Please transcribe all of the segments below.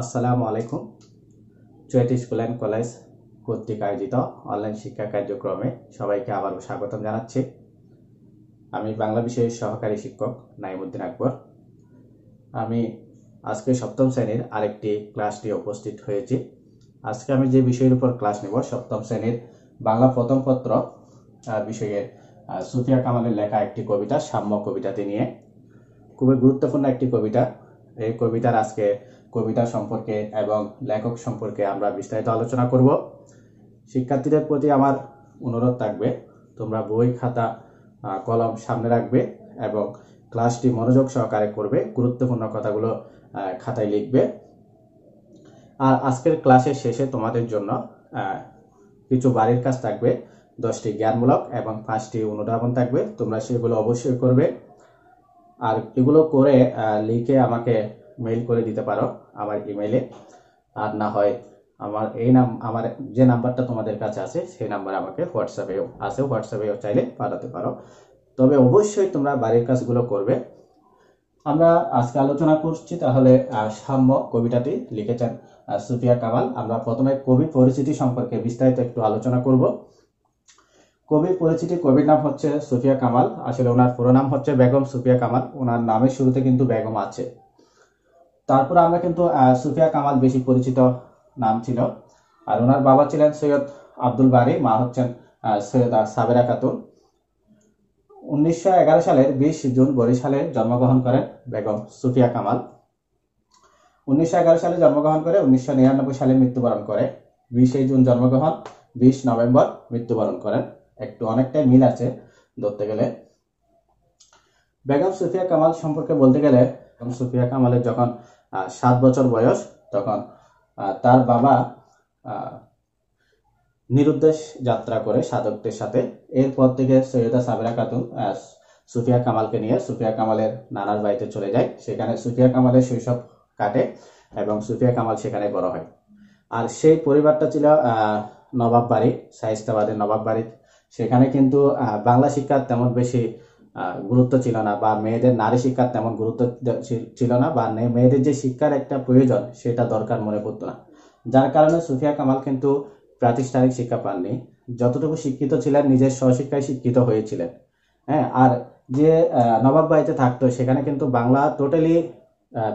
আসসালামু আলাইকুম CUET school and college কর্তৃক আয়োজিত অনলাইন শিক্ষা কার্যক্রমে সবাইকে আবারও স্বাগতম জানাচ্ছি আমি বাংলা বিষয়ের সহকারী শিক্ষক নাইমুদ্দিন আকবর আমি আজকে সপ্তম শ্রেণীর আরেকটি ক্লাসটি উপস্থিত হয়েছি আজকে আমি যে বিষয়ের উপর ক্লাস নেব সপ্তম শ্রেণীর বাংলা প্রথম পত্র বিষয়ের সুফিয়া কামালের লেখা একটি কবিতা সাম্য কবিতাটি নিয়ে খুবই গুরুত্বপূর্ণ একটি কবিতা এই কবিতার আজকে কবিতা সম্পর্কে এবং লেখক সম্পর্কে আমরা বিস্তারিত আলোচনা করব শিক্ষার্থীদের প্রতি আমার অনুরোধ থাকবে তোমরা বই খাতা কলম সামনে রাখবে এবং ক্লাসটি মনোযোগ সহকারে করবে গুরুত্বপূর্ণ কথাগুলো খাতায় লিখবে আর আজকের ক্লাসের শেষে তোমাদের জন্য কিছু বাড়ির কাজ থাকবে দশটি জ্ঞানমূলক এবং পাঁচটি অনুধাবন থাকবে তোমরা সেগুলো অবশ্যই করবে আর এগুলো করে লিখে আমাকে মেইল করে দিতে পারো আমার ইমেইলে আর না হয় আমার এই নাম আমার যে নাম্বারটা তোমাদের কাছে আছে সেই নাম্বার আমাকে হোয়াটসঅ্যাপেও আছে হোয়াটসঅ্যাপেও চাইলে পাঠাতে পারো তবে অবশ্যই তোমরা বাড়ির কাজগুলো করবে আমরা আজকে আলোচনা করছি তাহলে সাম্য কবিতাটি লিখেছেন সুফিয়া কামাল আমরা প্রথমে কবির পরিচিতি সম্পর্কে বিস্তারিত একটু আলোচনা করব কবির পরিচিতি কবির নাম হচ্ছে সুফিয়া কামাল আসলে ওনার পুরো নাম হচ্ছে বেগম সুফিয়া কামাল ওনার নামের শুরুতে কিন্তু বেগম আছে তারপর আমরা কিন্তু সুফিয়া কামাল বেশি পরিচিত নাম ছিল আর ওনার বাবা ছিলেন সৈয়দ আব্দুল বারি মা হচ্ছেন সৈয়দ সাবেরা খাতুন উনিশশো সালের বিশ জুন বরিশালে জন্মগ্রহণ করেন বেগম সুফিয়া কামাল উনিশশো সালে জন্মগ্রহণ করে উনিশশো সালে মৃত্যুবরণ করে বিশে জুন জন্মগ্রহণ বিশ নভেম্বর মৃত্যুবরণ করেন একটু অনেকটাই মিল আছে ধরতে গেলে বেগম সুফিয়া কামাল সম্পর্কে বলতে গেলে সুফিয়া কামালের যখন সাত বছর বয়স তখন তার বাবা নিরুদ্দেশ যাত্রা করে সাধকদের সাথে এরপর থেকে সৈয়দা সাবেরা খাতুন সুফিয়া কামালকে নিয়ে সুফিয়া কামালের নানার বাড়িতে চলে যায় সেখানে সুফিয়া কামালের শৈশব কাটে এবং সুফিয়া কামাল সেখানে বড় হয় আর সেই পরিবারটা ছিল নবাব বাড়ি শাহিস্তাবাদের নবাব বাড়ি সেখানে কিন্তু বাংলা শিক্ষার তেমন বেশি গুরুত্ব ছিল না বা মেয়েদের নারী শিক্ষার তেমন গুরুত্ব ছিল না বা মেয়েদের যে শিক্ষার একটা প্রয়োজন সেটা দরকার মনে করতো না যার কারণে সুফিয়া কামাল কিন্তু প্রাতিষ্ঠানিক শিক্ষা পাননি যতটুকু শিক্ষিত ছিলেন নিজের স্বশিক্ষায় শিক্ষিত হয়েছিলেন হ্যাঁ আর যে নবাব বাড়িতে থাকতো সেখানে কিন্তু বাংলা টোটালি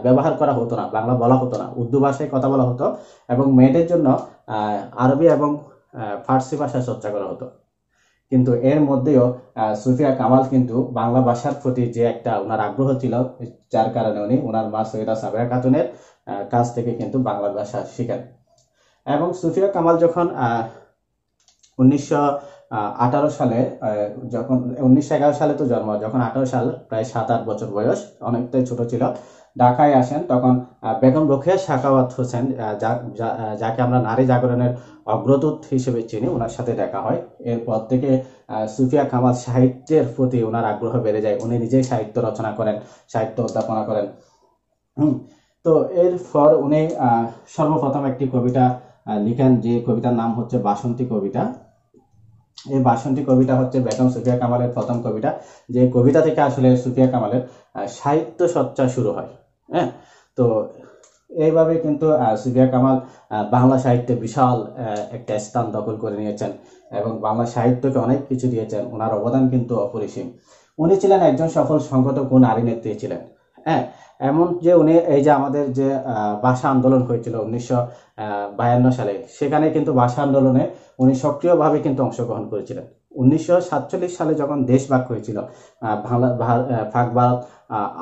ব্যবহার করা হতো না বাংলা বলা হতো না উর্দু ভাষায় কথা বলা হতো এবং মেয়েদের জন্য আরবি এবং ফার্সি ভাষা চর্চা করা হতো কিন্তু এর মধ্যেও সুফিয়া কামাল কিন্তু বাংলা ভাষার প্রতি যে একটা ওনার আগ্রহ ছিল যার কারণে উনি ওনার মা সৈয়দা সাবেরা খাতুনের কাছ থেকে কিন্তু বাংলা ভাষা শিখেন এবং সুফিয়া কামাল যখন উনিশশো আঠারো সালে যখন উনিশশো এগারো সালে তো জন্ম যখন আঠারো সাল প্রায় সাত আট বছর বয়স অনেকটাই ছোট ছিল ঢাকায় আসেন তখন বেগম রোকেয়া শাখাওয়াত হোসেন যাকে আমরা নারী জাগরণের অগ্রদূত হিসেবে চিনি ওনার সাথে দেখা হয় এরপর থেকে সুফিয়া কামাল সাহিত্যের প্রতি ওনার আগ্রহ বেড়ে যায় উনি নিজেই সাহিত্য রচনা করেন সাহিত্য অধ্যাপনা করেন তো এরপর উনি সর্বপ্রথম একটি কবিতা লিখেন যে কবিতার নাম হচ্ছে বাসন্তী কবিতা এই বাসন্তী কবিতা হচ্ছে বেগম সুফিয়া কামালের প্রথম কবিতা যে কবিতা থেকে আসলে সুফিয়া কামালের সাহিত্য সচ্চা শুরু হয় হ্যাঁ তো এইভাবে কিন্তু সুফিয়া কামাল বাংলা সাহিত্যে বিশাল একটা স্থান দখল করে নিয়েছেন এবং বাংলা সাহিত্যকে অনেক কিছু দিয়েছেন ওনার অবদান কিন্তু অপরিসীম উনি ছিলেন একজন সফল সংগঠক ও নারী নেত্রী ছিলেন হ্যাঁ এমন যে উনি এই যে আমাদের যে ভাষা আন্দোলন হয়েছিল উনিশশো বায়ান্ন সালে সেখানে কিন্তু ভাষা আন্দোলনে উনি সক্রিয়ভাবে কিন্তু অংশগ্রহণ করেছিলেন উনিশশো সালে যখন দেশ ভাগ হয়েছিল ফাঁক ভারত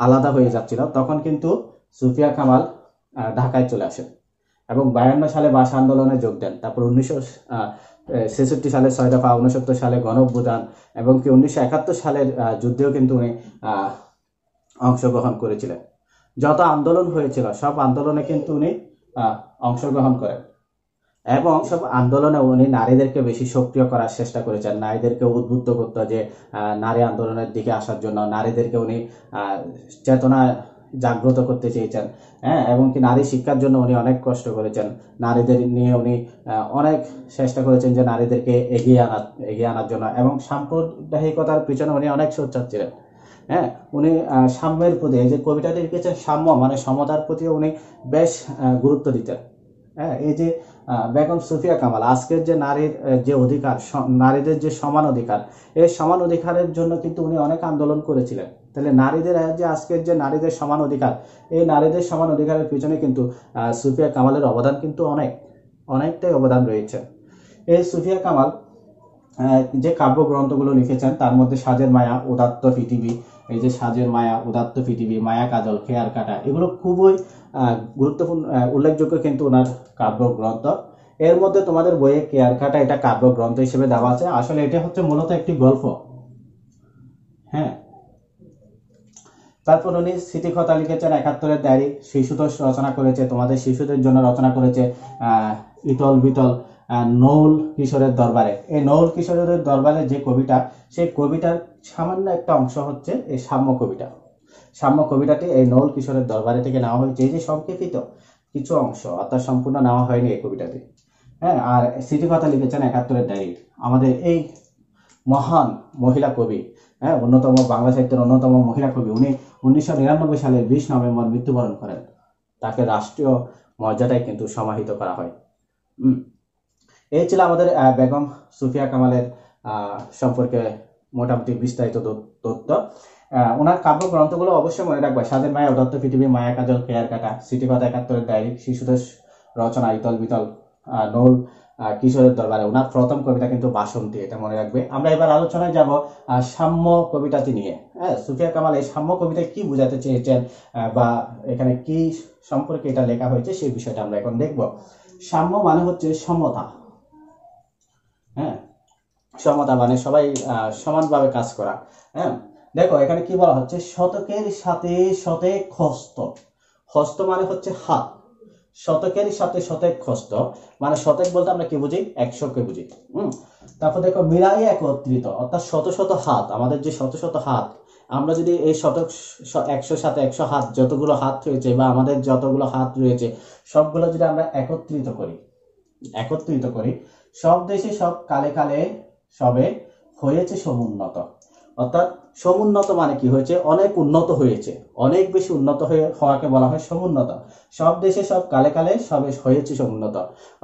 আলাদা হয়ে যাচ্ছিল তখন কিন্তু সুফিয়া কামাল ঢাকায় চলে আসেন এবং বায়ান্ন সালে ভাষা আন্দোলনে যোগ দেন তারপর উনিশশো ছেষট্টি সালে ছয় দফা উনসত্তর সালে গণভ্যুদান এবং কি উনিশশো একাত্তর সালের যুদ্ধেও কিন্তু উনি অংশগ্রহণ করেছিলেন যত আন্দোলন হয়েছিল সব আন্দোলনে কিন্তু উনি অংশগ্রহণ করেন এবং সব আন্দোলনে উনি নারীদেরকে বেশি সক্রিয় করার চেষ্টা করেছেন নারীদেরকে উদ্বুদ্ধ করতে যে নারী আন্দোলনের দিকে আসার জন্য নারীদেরকে উনি চেতনা জাগ্রত করতে চেয়েছেন হ্যাঁ এবং কি নারী শিক্ষার জন্য উনি অনেক কষ্ট করেছেন নারীদের নিয়ে উনি অনেক চেষ্টা করেছেন যে নারীদেরকে এগিয়ে আনার এগিয়ে আনার জন্য এবং সাম্প্রদায়িকতার পিছনে উনি অনেক সোচ্চার ছিলেন হ্যাঁ উনি সাম্যের প্রতি এই যে কবিতাটি লিখেছেন সাম্য মানে সমতার প্রতি উনি বেশ গুরুত্ব দিতেন হ্যাঁ এই যে বেগম সুফিয়া কামাল আজকের যে নারীর যে অধিকার নারীদের যে সমান অধিকার এই সমান অধিকারের জন্য কিন্তু উনি অনেক আন্দোলন করেছিলেন তাহলে নারীদের যে আজকের যে নারীদের সমান অধিকার এই নারীদের সমান অধিকারের পিছনে কিন্তু সুফিয়া কামালের অবদান কিন্তু অনেক অনেকটাই অবদান রয়েছে এই সুফিয়া কামাল যে কাব্যগ্রন্থগুলো লিখেছেন তার মধ্যে সাজের মায়া উদাত্ত পৃথিবী এই যে সাজের মায়া উদাত্ত পৃথিবী মায়া কাজল খেয়ার কাটা এগুলো খুবই গুরুত্বপূর্ণ উল্লেখযোগ্য কিন্তু ওনার কাব্যগ্রন্থ এর মধ্যে তোমাদের বইয়ে কেয়ার কাটা এটা কাব্যগ্রন্থ হিসেবে দেওয়া আছে আসলে এটা হচ্ছে মূলত একটি গল্প হ্যাঁ তারপর উনি স্মৃতিকথা লিখেছেন একাত্তরের ডায়েরি শিশুতোষ রচনা করেছে তোমাদের শিশুদের জন্য রচনা করেছে ইতল বিতল নৌল কিশোরের দরবারে এই নৌল কিশোরের দরবারে যে কবিটা সেই কবিতার সামান্য একটা অংশ হচ্ছে এই সাম্য কবিতা সাম্য কবিতাটি এই নৌল কিশোরের দরবারে থেকে নেওয়া হয়েছে এই যে সংক্ষেপিত কিছু অংশ অর্থাৎ সম্পূর্ণ নেওয়া হয়নি এই কবিতাটি হ্যাঁ আর স্মৃতি কথা লিখেছেন একাত্তরের ডায়েরি আমাদের এই মহান মহিলা কবি হ্যাঁ অন্যতম বাংলা সাহিত্যের অন্যতম মহিলা কবি উনি উনিশশো নিরানব্বই সালের বিশ নভেম্বর মৃত্যুবরণ করেন তাকে রাষ্ট্রীয় মর্যাদায় কিন্তু সমাহিত করা হয় এই ছিল আমাদের বেগম সুফিয়া কামালের সম্পর্কে মোটামুটি বিস্তারিত তথ্য ওনার কাব্যগ্রন্থগুলো অবশ্যই মনে রাখবে স্বাধীন মায়া উদত্ত পৃথিবী মায়া কাজল কেয়ার কাটা সিটি একাত্তরের ডায়েরি শিশুদের রচনা ইতল বিতল নৌল কিশোরের দরবারে ওনার প্রথম কবিতা কিন্তু বাসন্তী এটা মনে রাখবে আমরা এবার আলোচনায় যাব সাম্য কবিতাটি নিয়ে হ্যাঁ সুফিয়া কামাল এই সাম্য কবিতায় কি বোঝাতে চেয়েছেন বা এখানে কি সম্পর্কে এটা লেখা হয়েছে সেই বিষয়টা আমরা এখন দেখব সাম্য মানে হচ্ছে সমতা হ্যাঁ সমতা মানে সবাই সমানভাবে কাজ করা হ্যাঁ দেখো এখানে কি বলা হচ্ছে শতকের সাথে শতেক হস্ত হস্ত মানে হচ্ছে হাত শতকের সাথে শতেক হস্ত মানে শতক বলতে আমরা কি বুঝি একশোকে বুঝি হম তারপর দেখো মিলাই একত্রিত অর্থাৎ শত শত হাত আমাদের যে শত শত হাত আমরা যদি এই শতক একশো সাথে একশো হাত যতগুলো হাত রয়েছে বা আমাদের যতগুলো হাত রয়েছে সবগুলো যদি আমরা একত্রিত করি একত্রিত করি সব দেশে সব কালে কালে সবে হয়েছে সমুন্নত অর্থাৎ সমুন্নত মানে কি হয়েছে অনেক উন্নত হয়েছে অনেক বেশি উন্নত হয়ে হওয়াকে বলা হয় সমুন্নত সব দেশে সব কালে কালে সবে হয়েছে সমুন্নত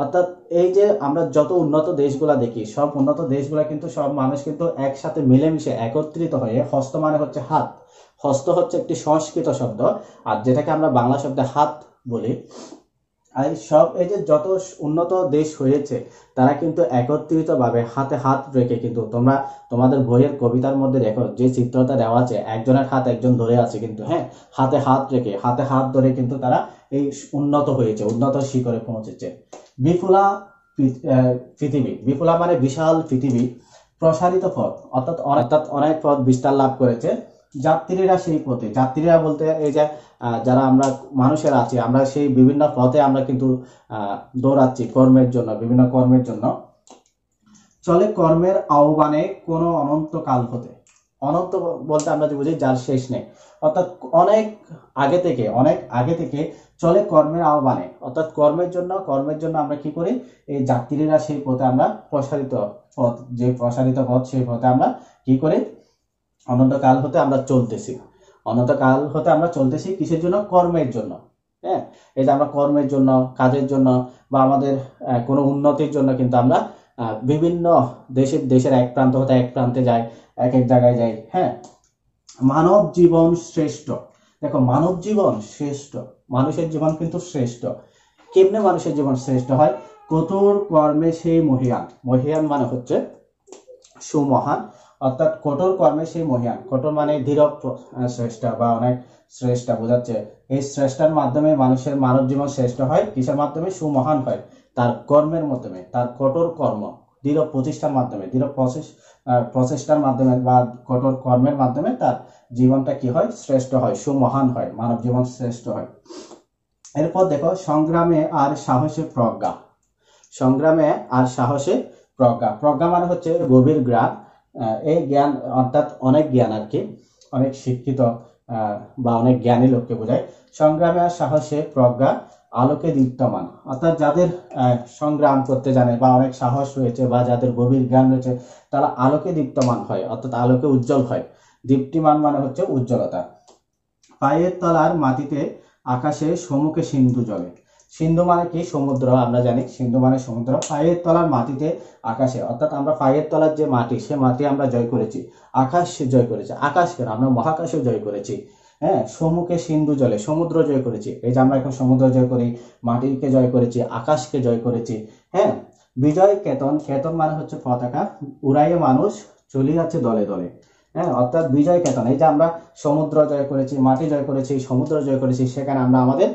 অর্থাৎ এই যে আমরা যত উন্নত দেশগুলো দেখি সব উন্নত দেশগুলো কিন্তু সব মানুষ কিন্তু একসাথে মিলেমিশে একত্রিত হয়ে হস্ত মানে হচ্ছে হাত হস্ত হচ্ছে একটি সংস্কৃত শব্দ আর যেটাকে আমরা বাংলা শব্দে হাত বলি সব এই যে যত উন্নত দেশ হয়েছে তারা কিন্তু একত্রিতভাবে হাতে হাত রেখে কিন্তু তোমরা তোমাদের বইয়ের কবিতার মধ্যে দেখো যে চিত্রটা দেওয়া আছে একজনের হাত একজন ধরে আছে কিন্তু হ্যাঁ হাতে হাত রেখে হাতে হাত ধরে কিন্তু তারা এই উন্নত হয়েছে উন্নত শিখরে পৌঁছেছে বিপুলা পৃথিবী বিপুলা মানে বিশাল পৃথিবী প্রসারিত পথ অর্থাৎ অর্থাৎ অনেক পথ বিস্তার লাভ করেছে যাত্রীরা সেই পথে যাত্রীরা বলতে এই যে যারা আমরা মানুষের আছি আমরা সেই বিভিন্ন পথে আমরা কিন্তু দৌড়াচ্ছি কর্মের জন্য বিভিন্ন কর্মের জন্য চলে কর্মের আহ্বানে কোনো অনন্তকাল হতে অনন্ত বলতে আমরা যে বুঝি যার শেষ নেই অর্থাৎ অনেক আগে থেকে অনেক আগে থেকে চলে কর্মের আহ্বানে অর্থাৎ কর্মের জন্য কর্মের জন্য আমরা কি করি এই যাত্রীরা সেই পথে আমরা প্রসারিত পথ যে প্রসারিত পথ সেই পথে আমরা কি করি অনন্তকাল হতে আমরা চলতেছি অনন্তকাল হতে আমরা চলতেছি কিসের জন্য কর্মের জন্য হ্যাঁ এই যে আমরা কর্মের জন্য কাজের জন্য বা আমাদের কোনো উন্নতির জন্য কিন্তু আমরা বিভিন্ন দেশের দেশের এক প্রান্ত হতে এক প্রান্তে যাই এক এক জায়গায় যাই হ্যাঁ মানব জীবন শ্রেষ্ঠ দেখো মানব জীবন শ্রেষ্ঠ মানুষের জীবন কিন্তু শ্রেষ্ঠ কেমনে মানুষের জীবন শ্রেষ্ঠ হয় কঠোর কর্মে সেই মহিয়ান মহিয়ান মানে হচ্ছে সুমহান অর্থাৎ কঠোর কর্মে সেই মহিয়ান কঠোর মানে ধীর শ্রেষ্ঠা বা অনেক শ্রেষ্ঠা বোঝাচ্ছে এই শ্রেষ্ঠার মাধ্যমে মানুষের মানব জীবন শ্রেষ্ঠ হয় কিসের মাধ্যমে সুমহান হয় তার কর্মের মাধ্যমে তার কঠোর কর্ম দৃঢ় প্রতিষ্ঠার মাধ্যমে দৃঢ় প্রচেষ্টার মাধ্যমে বা কঠোর কর্মের মাধ্যমে তার জীবনটা কি হয় শ্রেষ্ঠ হয় সুমহান হয় মানব জীবন শ্রেষ্ঠ হয় এরপর দেখো সংগ্রামে আর সাহসে প্রজ্ঞা সংগ্রামে আর সাহসে প্রজ্ঞা প্রজ্ঞা মানে হচ্ছে গভীর গ্রাম এই জ্ঞান অর্থাৎ অনেক জ্ঞান আর কি অনেক শিক্ষিত বা অনেক জ্ঞানী লোককে বোঝায় সংগ্রামে আর সাহসে প্রজ্ঞা আলোকে দীপ্তমান অর্থাৎ যাদের সংগ্রাম করতে জানে বা অনেক সাহস রয়েছে বা যাদের গভীর জ্ঞান রয়েছে তারা আলোকে দীপ্তমান হয় অর্থাৎ আলোকে উজ্জ্বল হয় দীপ্তিমান মানে হচ্ছে উজ্জ্বলতা পায়ের তলার মাটিতে আকাশে সমুখে সিন্ধু জলে সিন্ধু মানে কি সমুদ্র আমরা জানি সিন্ধু মানে সমুদ্র পায়ের তলার মাটিতে আকাশে অর্থাৎ আমরা পায়ের তলার যে মাটি সে মাটি আমরা জয় করেছি আকাশ জয় করেছি আকাশকে আমরা মহাকাশে জয় করেছি হ্যাঁ সমুখে সিন্ধু জলে সমুদ্র জয় করেছি এই যে আমরা এখন সমুদ্র জয় করি মাটিকে জয় করেছি আকাশকে জয় করেছি হ্যাঁ বিজয় কেতন কেতন মানে হচ্ছে পতাকা উড়াইয়ে মানুষ চলে যাচ্ছে দলে দলে হ্যাঁ অর্থাৎ বিজয় কেতন এই যে আমরা সমুদ্র জয় করেছি মাটি জয় করেছি সমুদ্র জয় করেছি সেখানে আমরা আমাদের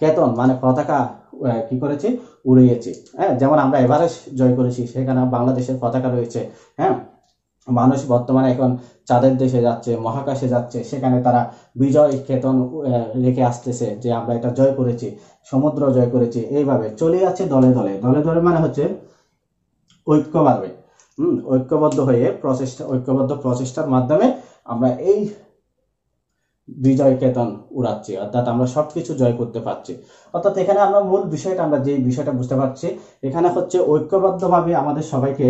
কেতন মানে পতাকা কি করেছি উড়িয়েছি হ্যাঁ যেমন আমরা এভারেস্ট জয় করেছি সেখানে বাংলাদেশের পতাকা রয়েছে হ্যাঁ মানুষ বর্তমানে এখন চাঁদের দেশে যাচ্ছে মহাকাশে যাচ্ছে সেখানে তারা বিজয় কেতন রেখে আসতেছে যে আমরা এটা জয় করেছি সমুদ্র জয় করেছি এইভাবে চলে যাচ্ছে দলে দলে দলে দলে মানে হচ্ছে ঐক্য বাড়বে ঐক্যবদ্ধ হয়ে প্রচেষ্টা ঐক্যবদ্ধ প্রচেষ্টার মাধ্যমে আমরা এই বিজয় কেতন উড়াচ্ছি অর্থাৎ আমরা সবকিছু জয় করতে পারছি অর্থাৎ এখানে আমরা মূল বিষয়টা আমরা যে বিষয়টা বুঝতে পারছি এখানে হচ্ছে ঐক্যবদ্ধভাবে আমাদের সবাইকে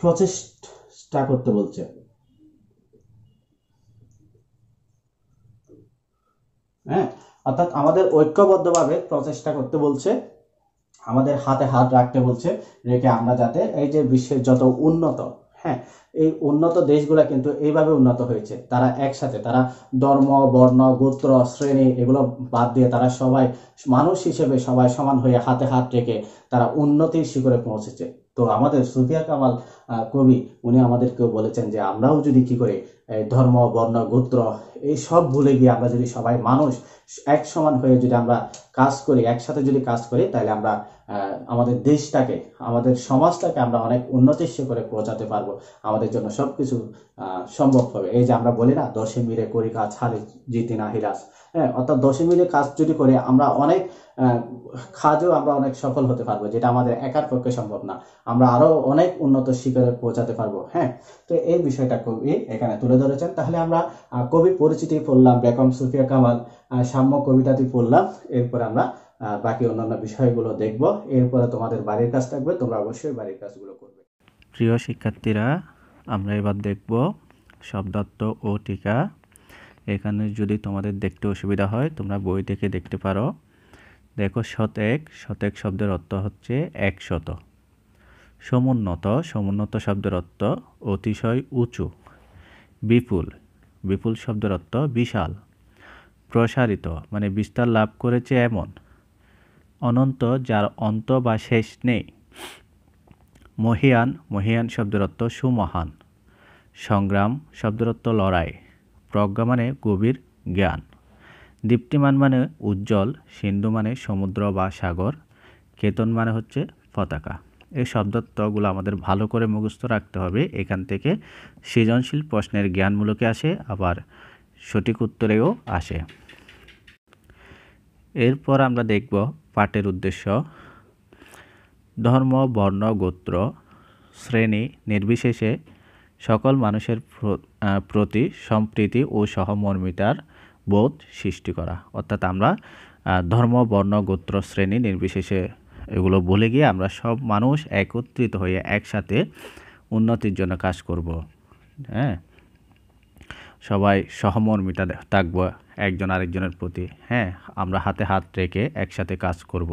প্রচেষ্টা করতে বলছে হ্যাঁ অর্থাৎ আমাদের ঐক্যবদ্ধভাবে প্রচেষ্টা করতে বলছে আমাদের হাতে হাত রাখতে বলছে রেখে আমরা যাতে এই যে বিশ্বের যত উন্নত হ্যাঁ এই উন্নত দেশগুলো কিন্তু এইভাবে উন্নত হয়েছে তারা একসাথে তারা ধর্ম বর্ণ গোত্র শ্রেণী এগুলো বাদ দিয়ে তারা সবাই মানুষ হিসেবে সবাই সমান হয়ে হাতে হাত রেখে তারা উন্নতির শিখরে পৌঁছেছে তো আমাদের সুফিয়া কামাল কবি উনি আমাদেরকেও বলেছেন যে আমরাও যদি কি করে ধর্ম বর্ণ গোত্র এই সব ভুলে গিয়ে আমরা যদি সবাই মানুষ এক সমান হয়ে যদি আমরা কাজ করি একসাথে যদি কাজ করি তাহলে আমরা আমাদের দেশটাকে আমাদের সমাজটাকে আমরা অনেক উন্নতির শিখরে পৌঁছাতে পারবো আমাদের জন্য সব কিছু সম্ভব হবে এই যে আমরা বলি না দশে মিলে করি কাজ হারে জিতি না হিরাস হ্যাঁ অর্থাৎ দশে মিলে কাজ যদি করে আমরা অনেক কাজও আমরা অনেক সফল হতে পারবো যেটা আমাদের একার পক্ষে সম্ভব না আমরা আরও অনেক উন্নত শিখরে পৌঁছাতে পারবো হ্যাঁ তো এই বিষয়টা কবি এখানে তুলে ধরেছেন তাহলে আমরা কবির পরিচিতি পড়লাম বেগম সুফিয়া কামাল সাম্য কবিতাটি পড়লাম এরপর আমরা বাকি অন্যান্য বিষয়গুলো দেখব এরপরে তোমাদের বাড়ির কাজ থাকবে তোমরা অবশ্যই বাড়ির কাজগুলো করবে প্রিয় শিক্ষার্থীরা আমরা এবার দেখব শব্দত্ত ও টিকা এখানে যদি তোমাদের দেখতে অসুবিধা হয় তোমরা বই থেকে দেখতে পারো দেখো শতেক শতেক শব্দের অর্থ হচ্ছে এক শত সমুন্নত সমুন্নত শব্দের অর্থ অতিশয় উঁচু বিপুল বিপুল শব্দের অর্থ বিশাল প্রসারিত মানে বিস্তার লাভ করেছে এমন অনন্ত যার অন্ত বা শেষ নেই মহিয়ান মহিয়ান শব্দরত্ব সুমহান সংগ্রাম শব্দরত্ব লড়াই প্রজ্ঞা মানে গভীর জ্ঞান দীপ্তিমান মানে উজ্জ্বল সিন্ধু মানে সমুদ্র বা সাগর কেতন মানে হচ্ছে পতাকা এই শব্দত্বগুলো আমাদের ভালো করে মুখস্থ রাখতে হবে এখান থেকে সৃজনশীল প্রশ্নের জ্ঞানমূলকে আসে আবার সঠিক উত্তরেও আসে এরপর আমরা দেখব পাঠের উদ্দেশ্য ধর্ম বর্ণ গোত্র শ্রেণী নির্বিশেষে সকল মানুষের প্রতি সম্প্রীতি ও সহমর্মিতার বোধ সৃষ্টি করা অর্থাৎ আমরা ধর্ম বর্ণ গোত্র শ্রেণী নির্বিশেষে এগুলো বলে গিয়ে আমরা সব মানুষ একত্রিত হয়ে একসাথে উন্নতির জন্য কাজ করব হ্যাঁ সবাই সহমর্মিতা থাকবো একজন আরেকজনের প্রতি হ্যাঁ আমরা হাতে হাত রেখে একসাথে কাজ করব।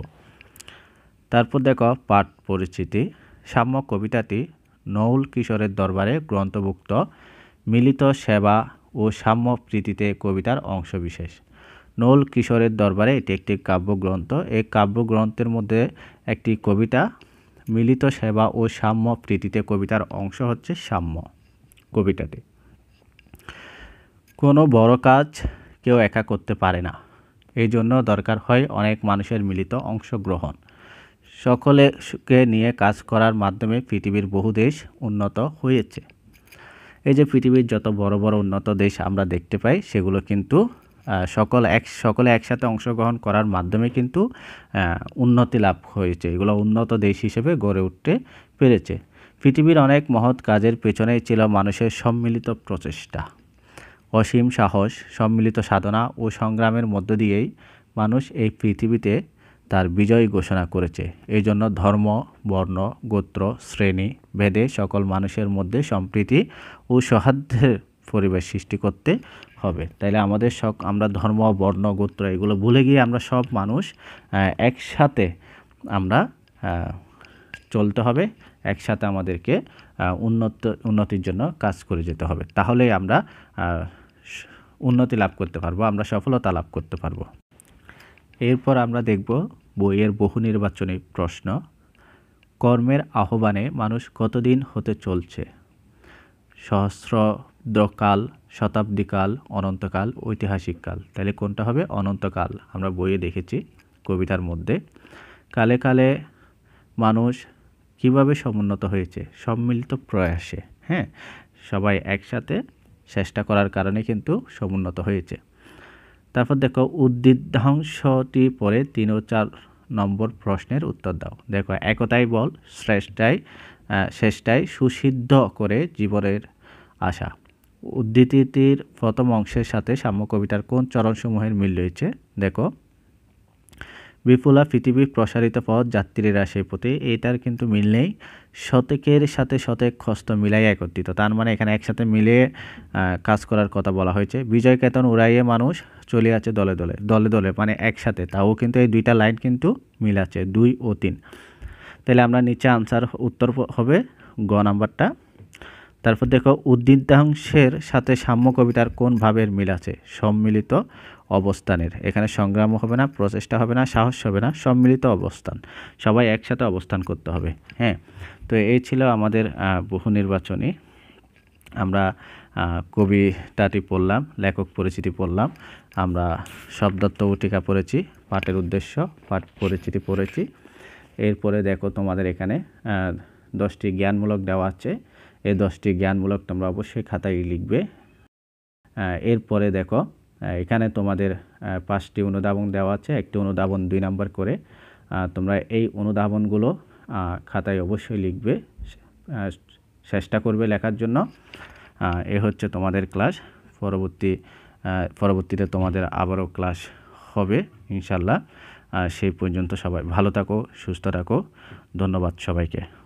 তারপর দেখো পাঠ পরিচিতি সাম্য কবিতাটি নৌল কিশোরের দরবারে গ্রন্থভুক্ত মিলিত সেবা ও সাম্য প্রীতিতে কবিতার অংশবিশেষ নৌল কিশোরের দরবারে এটি একটি কাব্যগ্রন্থ এই কাব্যগ্রন্থের মধ্যে একটি কবিতা মিলিত সেবা ও সাম্য প্রীতিতে কবিতার অংশ হচ্ছে সাম্য কবিতাটি কোনো বড় কাজ কেউ একা করতে পারে না এই জন্য দরকার হয় অনেক মানুষের মিলিত অংশগ্রহণ সকলেকে নিয়ে কাজ করার মাধ্যমে পৃথিবীর বহু দেশ উন্নত হয়েছে এই যে পৃথিবীর যত বড় বড় উন্নত দেশ আমরা দেখতে পাই সেগুলো কিন্তু সকল এক সকলে একসাথে অংশগ্রহণ করার মাধ্যমে কিন্তু উন্নতি লাভ হয়েছে এগুলো উন্নত দেশ হিসেবে গড়ে উঠতে পেরেছে পৃথিবীর অনেক মহৎ কাজের পেছনেই ছিল মানুষের সম্মিলিত প্রচেষ্টা অসীম সাহস সম্মিলিত সাধনা ও সংগ্রামের মধ্য দিয়েই মানুষ এই পৃথিবীতে তার বিজয় ঘোষণা করেছে এই জন্য ধর্ম বর্ণ গোত্র শ্রেণী ভেদে সকল মানুষের মধ্যে সম্প্রীতি ও সৌহার্দ্যের পরিবেশ সৃষ্টি করতে হবে তাইলে আমাদের সব আমরা ধর্ম বর্ণ গোত্র এগুলো ভুলে গিয়ে আমরা সব মানুষ একসাথে আমরা চলতে হবে একসাথে আমাদেরকে উন্নত উন্নতির জন্য কাজ করে যেতে হবে তাহলে আমরা উন্নতি লাভ করতে পারবো আমরা সফলতা লাভ করতে পারবো এরপর আমরা দেখব বইয়ের বহু নির্বাচনী প্রশ্ন কর্মের আহ্বানে মানুষ কতদিন হতে চলছে সহস্রদ্রকাল শতাব্দীকাল অনন্তকাল ঐতিহাসিককাল তাহলে কোনটা হবে অনন্তকাল আমরা বইয়ে দেখেছি কবিতার মধ্যে কালে কালে মানুষ কিভাবে সমুন্নত হয়েছে সম্মিলিত প্রয়াসে হ্যাঁ সবাই একসাথে চেষ্টা করার কারণে কিন্তু সমুন্নত হয়েছে তারপর দেখো উদ্ভিদ ধ্বংসটি পরে তিন ও চার নম্বর প্রশ্নের উত্তর দাও দেখো একতাই বল শ্রেষ্ঠাই শেষটাই সুসিদ্ধ করে জীবনের আশা উদ্ধৃতির প্রথম অংশের সাথে সাম্য কবিতার কোন চরণসমূহের মিল রয়েছে দেখো বিপুলা পৃথিবী প্রসারিত পথ যাত্রীরা সেই প্রতি এইটার কিন্তু মিল নেই শতকের সাথে শতক খস্ত মিলাই একত্রিত তার মানে এখানে একসাথে মিলে কাজ করার কথা বলা হয়েছে বিজয় কেতন উড়াইয়ে মানুষ চলে আছে দলে দলে দলে দলে মানে একসাথে তাও কিন্তু এই দুইটা লাইন কিন্তু মিল আছে দুই ও তিন তাহলে আমরা নিচে আনসার উত্তর হবে গ নাম্বারটা তারপর দেখো উদ্দীতাংশের সাথে সাম্য কবিতার কোন ভাবের মিল আছে সম্মিলিত অবস্থানের এখানে সংগ্রামও হবে না প্রচেষ্টা হবে না সাহস হবে না সম্মিলিত অবস্থান সবাই একসাথে অবস্থান করতে হবে হ্যাঁ তো এই ছিল আমাদের বহু নির্বাচনী আমরা কবিতাটি পড়লাম লেখক পরিচিতি পড়লাম আমরা শব্দাত্ম টিকা পড়েছি পাঠের উদ্দেশ্য পাঠ পরিচিতি পড়েছি এরপরে দেখো তোমাদের এখানে দশটি জ্ঞানমূলক দেওয়া আছে এই দশটি জ্ঞানমূলক তোমরা অবশ্যই খাতায় লিখবে এরপরে দেখো এখানে তোমাদের পাঁচটি অনুধাবন দেওয়া আছে একটি অনুধাবন দুই নাম্বার করে তোমরা এই অনুধাবনগুলো খাতায় অবশ্যই লিখবে চেষ্টা করবে লেখার জন্য এ হচ্ছে তোমাদের ক্লাস পরবর্তী পরবর্তীতে তোমাদের আবারও ক্লাস হবে ইনশাল্লাহ সেই পর্যন্ত সবাই ভালো থাকো সুস্থ থাকো ধন্যবাদ সবাইকে